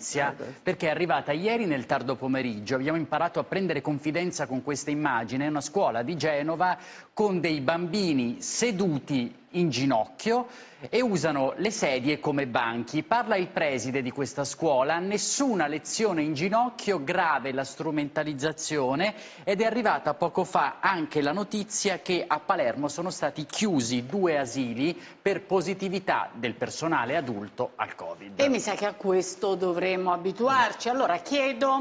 notizia certo. perché è arrivata ieri nel tardo pomeriggio. Abbiamo imparato a prendere confidenza con questa immagine. È una scuola di Genova con dei bambini seduti in ginocchio e usano le sedie come banchi. Parla il preside di questa scuola, nessuna lezione in ginocchio, grave la strumentalizzazione ed è arrivata poco fa anche la notizia che a Palermo sono stati chiusi due asili per positività del personale adulto al Covid. E mi sa che a questo dovremmo abituarci. Allora chiedo